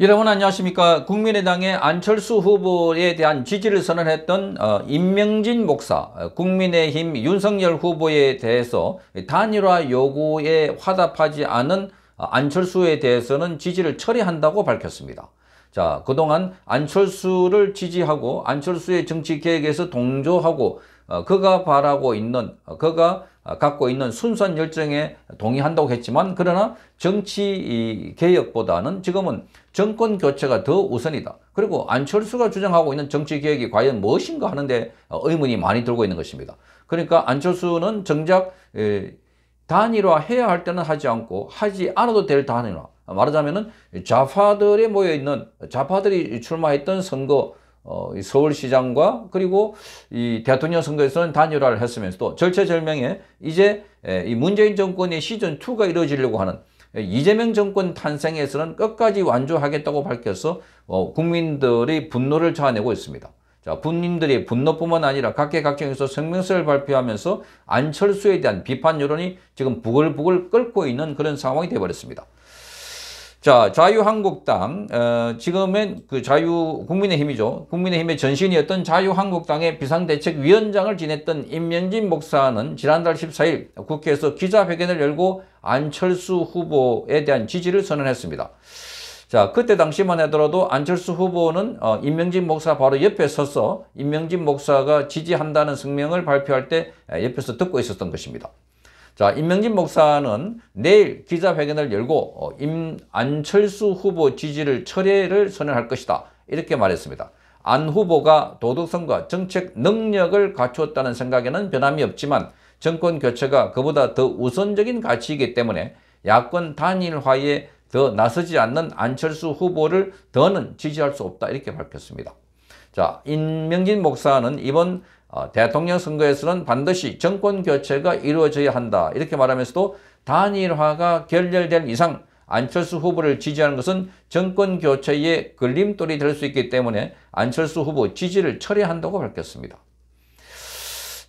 여러분 안녕하십니까 국민의당의 안철수 후보에 대한 지지를 선언했던 어, 임명진 목사 어, 국민의힘 윤석열 후보에 대해서 단일화 요구에 화답하지 않은 어, 안철수에 대해서는 지지를 처리한다고 밝혔습니다. 자 그동안 안철수를 지지하고 안철수의 정치개혁에서 동조하고 그가 바라고 있는 그가 어, 갖고 있는 순수한 열정에 동의한다고 했지만 그러나 정치 개혁보다는 지금은 정권 교체가 더 우선이다. 그리고 안철수가 주장하고 있는 정치 개혁이 과연 무엇인가 하는데 어, 의문이 많이 들고 있는 것입니다. 그러니까 안철수는 정작 단일화해야 할 때는 하지 않고 하지 않아도 될 단일화 말하자면 은 좌파들이 모여있는 좌파들이 출마했던 선거 어, 이 서울시장과 그리고 이 대통령 선거에서는 단일화를 했으면서도 절체절명에 이제 이 문재인 정권의 시즌2가 이루어지려고 하는 이재명 정권 탄생에서는 끝까지 완주하겠다고 밝혀서 어, 국민들의 분노를 자아내고 있습니다. 자, 분민들이 분노뿐만 아니라 각계각층에서 성명서를 발표하면서 안철수에 대한 비판 여론이 지금 부글부글 끓고 있는 그런 상황이 되어버렸습니다. 자, 자유한국당, 어, 지금은 그 자유, 국민의힘이죠. 국민의힘의 전신이었던 자유한국당의 비상대책위원장을 지냈던 임명진 목사는 지난달 14일 국회에서 기자회견을 열고 안철수 후보에 대한 지지를 선언했습니다. 자, 그때 당시만 하더라도 안철수 후보는 어, 임명진 목사 바로 옆에 서서 임명진 목사가 지지한다는 성명을 발표할 때 옆에서 듣고 있었던 것입니다. 자, 임명진 목사는 내일 기자회견을 열고 어, 임 안철수 후보 지지를 철회를 선언할 것이다. 이렇게 말했습니다. 안 후보가 도덕성과 정책 능력을 갖추었다는 생각에는 변함이 없지만 정권 교체가 그보다 더 우선적인 가치이기 때문에 야권 단일화에 더 나서지 않는 안철수 후보를 더는 지지할 수 없다 이렇게 밝혔습니다. 자, 임명진 목사는 이번 어, 대통령 선거에서는 반드시 정권 교체가 이루어져야 한다. 이렇게 말하면서도 단일화가 결렬될 이상 안철수 후보를 지지하는 것은 정권 교체의 걸림돌이 될 수 있기 때문에 안철수 후보 지지를 철회한다고 밝혔습니다.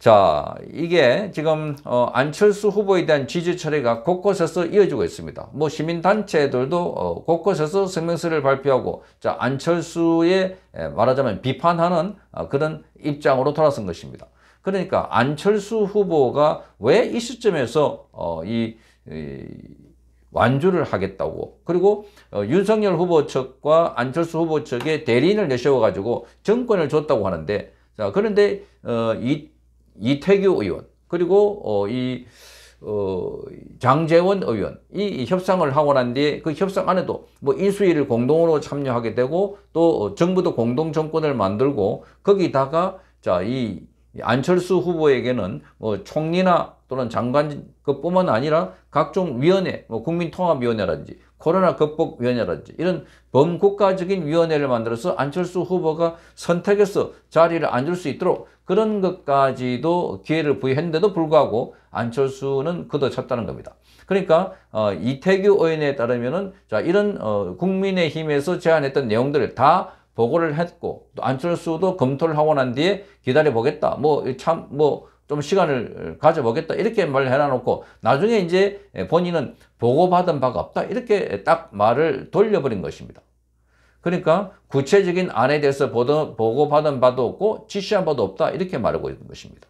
자, 이게 지금 어, 안철수 후보에 대한 지지 철회가 곳곳에서 이어지고 있습니다. 뭐 시민단체들도 어, 곳곳에서 성명서를 발표하고 자 안철수의 말하자면 비판하는 어, 그런 입장으로 돌아선 것입니다. 그러니까 안철수 후보가 왜 이 시점에서 어, 이, 완주를 하겠다고 그리고 어, 윤석열 후보 측과 안철수 후보 측의 대리인을 내세워 가지고 정권을 줬다고 하는데 자 그런데 어, 이 이태규 의원 그리고 어, 이 어, 장재원 의원 이 협상을 하고 난 뒤에 그 협상 안에도 뭐 인수위를 공동으로 참여하게 되고 또 어, 정부도 공동 정권을 만들고 거기다가 자 이 안철수 후보에게는 뭐 총리나 또는 장관그뿐만 아니라 각종 위원회, 뭐 국민통합위원회라든지 코로나 극복위원회라든지 이런 범국가적인 위원회를 만들어서 안철수 후보가 선택해서 자리를 앉을 수 있도록 그런 것까지도 기회를 부여했는데도 불구하고 안철수는 그어쳤다는 겁니다. 그러니까 어, 이태규 의원에 따르면은 자 이런 어, 국민의힘에서 제안했던 내용들을 다 보고를 했고 또 안철수도 검토를 하고 난 뒤에 기다려 보겠다. 뭐 참 뭐 좀 시간을 가져보겠다 이렇게 말을 해놔놓고 나중에 이제 본인은 보고받은 바가 없다 이렇게 딱 말을 돌려버린 것입니다. 그러니까 구체적인 안에 대해서 보고받은 바도 없고 지시한 바도 없다 이렇게 말하고 있는 것입니다.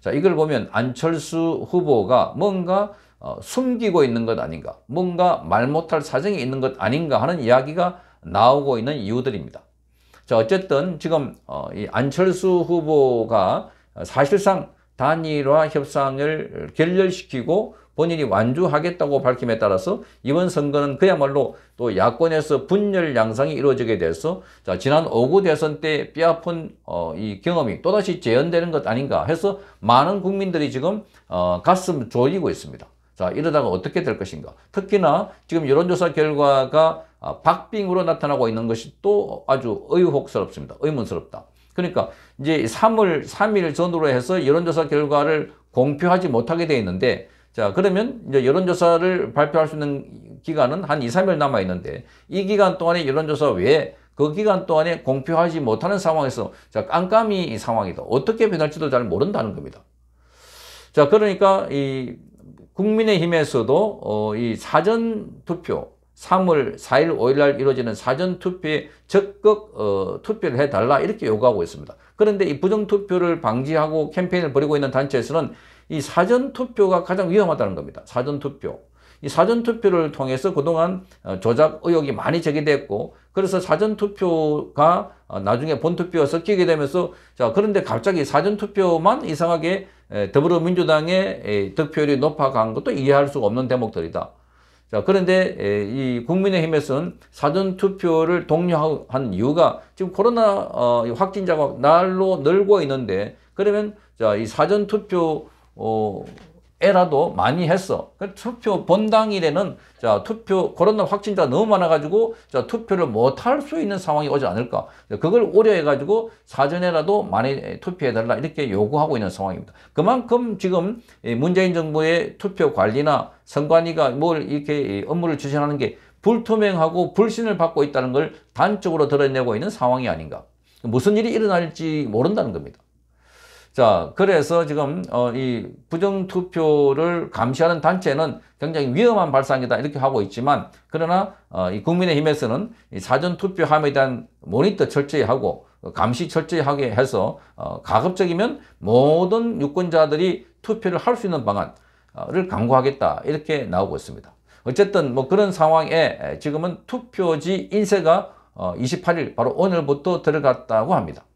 자 이걸 보면 안철수 후보가 뭔가 어, 숨기고 있는 것 아닌가 뭔가 말 못할 사정이 있는 것 아닌가 하는 이야기가 나오고 있는 이유들입니다. 자 어쨌든 지금 어, 이 안철수 후보가 어, 사실상 단일화 협상을 결렬시키고 본인이 완주하겠다고 밝힘에 따라서 이번 선거는 그야말로 또 야권에서 분열 양상이 이루어지게 돼서 자, 지난 5구 대선 때 뼈아픈 어, 이 경험이 또다시 재현되는 것 아닌가 해서 많은 국민들이 지금 어, 가슴 졸이고 있습니다. 자 이러다가 어떻게 될 것인가 특히나 지금 여론조사 결과가 아, 박빙으로 나타나고 있는 것이 또 아주 의혹스럽습니다 의문스럽다 그러니까 이제 3월 3일 전으로 해서 여론조사 결과를 공표하지 못하게 돼 있는데 자, 그러면 이제 여론조사를 발표할 수 있는 기간은 한 2, 3일 남아 있는데 이 기간 동안에 여론조사 외에 그 기간 동안에 공표하지 못하는 상황에서 자, 깜깜이 상황이다. 어떻게 변할지도 잘 모른다는 겁니다. 자, 그러니까 이 국민의힘에서도 어, 이 사전 투표 3월 4일 5일 날 이루어지는 사전 투표에 적극 어, 투표를 해달라 이렇게 요구하고 있습니다. 그런데 이 부정 투표를 방지하고 캠페인을 벌이고 있는 단체에서는 이 사전투표가 가장 위험하다는 겁니다. 사전투표. 이 사전투표를 통해서 그동안 어, 조작 의혹이 많이 제기됐고 그래서 사전투표가 어, 나중에 본투표와 섞이게 되면서 자 그런데 갑자기 사전투표만 이상하게 더불어민주당의 득표율이 높아간 것도 이해할 수가 없는 대목들이다. 자 그런데 이 국민의힘에서는 사전투표를 독려한 이유가 지금 코로나 어, 확진자가 날로 늘고 있는데 그러면 자 이 사전투표 어, 에라도 많이 했어. 그 투표 본당일에는 자 투표 코로나 확진자가 너무 많아가지고 자 투표를 못할 수 있는 상황이 오지 않을까. 그걸 우려해가지고 사전에라도 많이 투표해달라 이렇게 요구하고 있는 상황입니다. 그만큼 지금 문재인 정부의 투표 관리나 선관위가 뭘 이렇게 업무를 추진하는 게 불투명하고 불신을 받고 있다는 걸 단적으로 드러내고 있는 상황이 아닌가. 무슨 일이 일어날지 모른다는 겁니다. 자, 그래서 지금 어, 이 부정투표를 감시하는 단체는 굉장히 위험한 발상이다 이렇게 하고 있지만 그러나 어, 이 국민의힘에서는 이 사전투표함에 대한 모니터 철저히 하고 감시 철저히 하게 해서 어, 가급적이면 모든 유권자들이 투표를 할 수 있는 방안을 강구하겠다 이렇게 나오고 있습니다. 어쨌든 뭐 그런 상황에 지금은 투표지 인쇄가 어, 28일 바로 오늘부터 들어갔다고 합니다.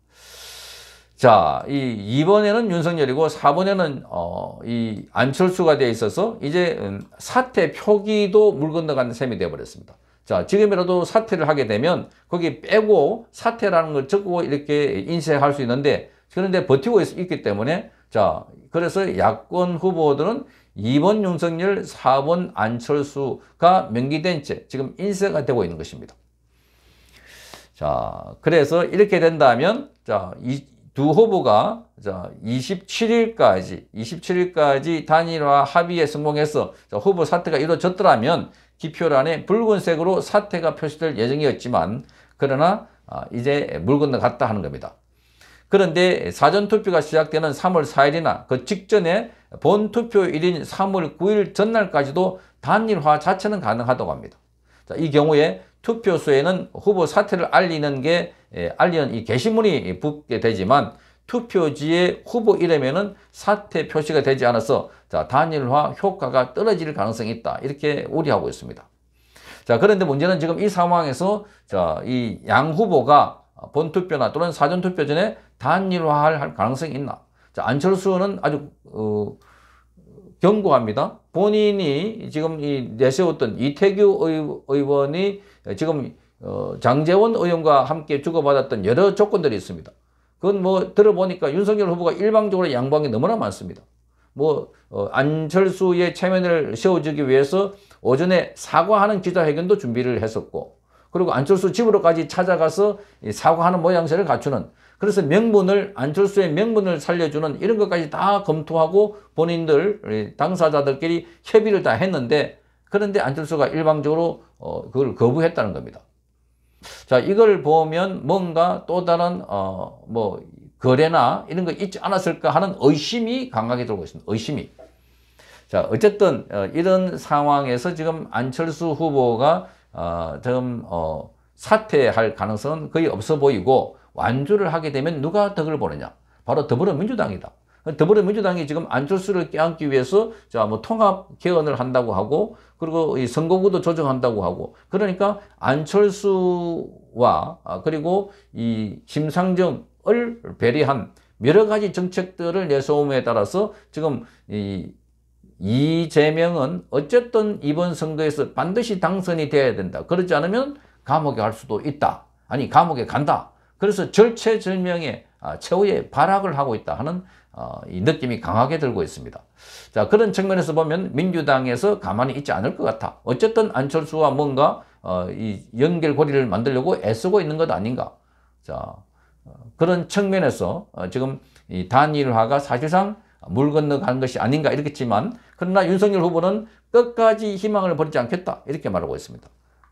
자, 이 2번에는 윤석열이고 4번에는 어, 이 안철수가 돼 있어서 이제 음, 사태 표기도 물 건너가는 셈이 되어버렸습니다. 자, 지금이라도 사퇴를 하게 되면 거기 빼고 사퇴라는 걸 적고 이렇게 인쇄할 수 있는데 그런데 버티고 있, 기 때문에 자, 그래서 야권 후보들은 2번 윤석열, 4번 안철수가 명기된 채 지금 인쇄가 되고 있는 것입니다. 자, 그래서 이렇게 된다면 자, 이, 두 후보가 27일까지 27일까지 단일화 합의에 성공해서 후보 사태가 이루어졌더라면 기표란에 붉은색으로 사태가 표시될 예정이었지만 그러나 아, 이제 물 건너갔다 하는 겁니다. 그런데 사전투표가 시작되는 3월 4일이나 그 직전에 본투표일인 3월 9일 전날까지도 단일화 자체는 가능하다고 합니다. 이 경우에 투표소에는 후보 사퇴를 알리는 게 예, 알리는 이 게시물이 붙게 되지만 투표지에 후보 이름에는 사퇴 표시가 되지 않아서 자, 단일화 효과가 떨어질 가능성이 있다. 이렇게 우려하고 있습니다. 자, 그런데 문제는 지금 이 상황에서 자, 이 양 후보가 본투표나 또는 사전투표 전에 단일화할 가능성이 있나? 자, 안철수는 아주 어, 경고합니다. 본인이 지금 이 내세웠던 이태규 의원이 지금 어, 장재원 의원과 함께 주고받았던 여러 조건들이 있습니다. 그건 뭐 들어보니까 윤석열 후보가 일방적으로 양보한 게 너무나 많습니다. 뭐 어, 안철수의 체면을 세워주기 위해서 오전에 사과하는 기자회견도 준비를 했었고 그리고 안철수 집으로까지 찾아가서 사과하는 모양새를 갖추는 그래서 명분을 안철수의 명분을 살려주는 이런 것까지 다 검토하고 본인들 당사자들끼리 협의를 다 했는데 그런데 안철수가 일방적으로 어, 그걸 거부했다는 겁니다. 자 이걸 보면 뭔가 또 다른 어, 뭐 거래나 이런 거 있지 않았을까 하는 의심이 강하게 들고 있습니다. 의심이. 자 어쨌든 어, 이런 상황에서 지금 안철수 후보가 어, 지금 어, 사퇴할 가능성은 거의 없어 보이고 완주를 하게 되면 누가 덕을 보느냐? 바로 더불어민주당이다. 더불어민주당이 지금 안철수를 껴안기 위해서 자뭐 통합 개헌을 한다고 하고 그리고 이 선거구도 조정한다고 하고 그러니까 안철수와 아, 그리고 이 심상정을 배려한 여러 가지 정책들을 내세움에 따라서 지금 이 이재명은 어쨌든 이번 선거에서 반드시 당선이 돼야 된다. 그러지 않으면 감옥에 갈 수도 있다. 아니 감옥에 간다. 그래서 절체절명의 아, 최후의 발악을 하고 있다 하는 어, 이 느낌이 강하게 들고 있습니다. 자 그런 측면에서 보면 민주당에서 가만히 있지 않을 것 같아. 어쨌든 안철수와 뭔가 어, 이 연결고리를 만들려고 애쓰고 있는 것 아닌가. 자 어, 그런 측면에서 지금 이 단일화가 사실상 물건너가 것이 아닌가 이렇겠지만 그러나 윤석열 후보는 끝까지 희망을 버리지 않겠다 이렇게 말하고 있습니다.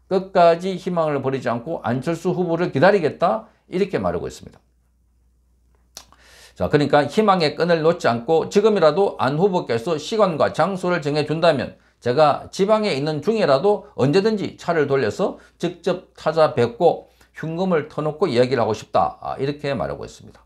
끝까지 희망을 버리지 않고 안철수 후보를 기다리겠다 이렇게 말하고 있습니다. 자, 그러니까 희망의 끈을 놓지 않고 지금이라도 안 후보께서 시간과 장소를 정해준다면 제가 지방에 있는 중이라도 언제든지 차를 돌려서 직접 찾아뵙고 흉금을 터놓고 이야기를 하고 싶다. 아, 이렇게 말하고 있습니다.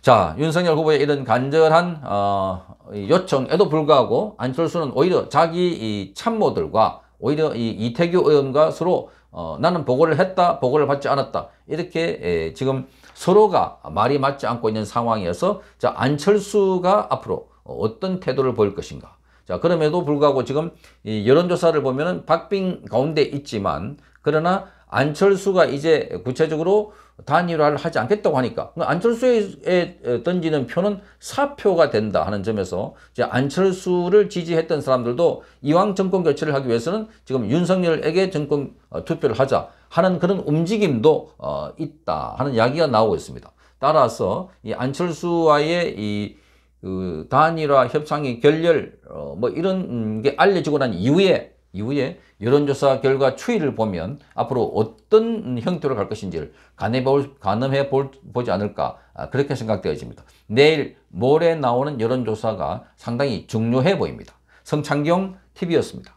자, 윤석열 후보의 이런 간절한 어, 요청에도 불구하고 안철수는 오히려 자기 참모들과 오히려 이태규 의원과 서로 어, 나는 보고를 했다, 보고를 받지 않았다. 이렇게 에, 예, 지금 서로가 말이 맞지 않고 있는 상황이어서 자 안철수가 앞으로 어떤 태도를 보일 것인가. 자 그럼에도 불구하고 지금 이 여론조사를 보면 박빙 가운데 있지만 그러나 안철수가 이제 구체적으로 단일화를 하지 않겠다고 하니까 그러니까 안철수에 던지는 표는 사표가 된다 하는 점에서 이제 안철수를 지지했던 사람들도 이왕 정권 교체를 하기 위해서는 지금 윤석열에게 정권 어, 투표를 하자 하는 그런 움직임도 어, 있다 하는 이야기가 나오고 있습니다. 따라서 이 안철수와의 이 그 단일화 협상이 결렬 어, 뭐 이런 게 알려지고 난 이후에 이후에 여론조사 결과 추이를 보면 앞으로 어떤 형태로 갈 것인지를 가늠해, 보지 않을까 아, 그렇게 생각되어집니다. 내일 모레 나오는 여론조사가 상당히 중요해 보입니다. 성창경 TV였습니다.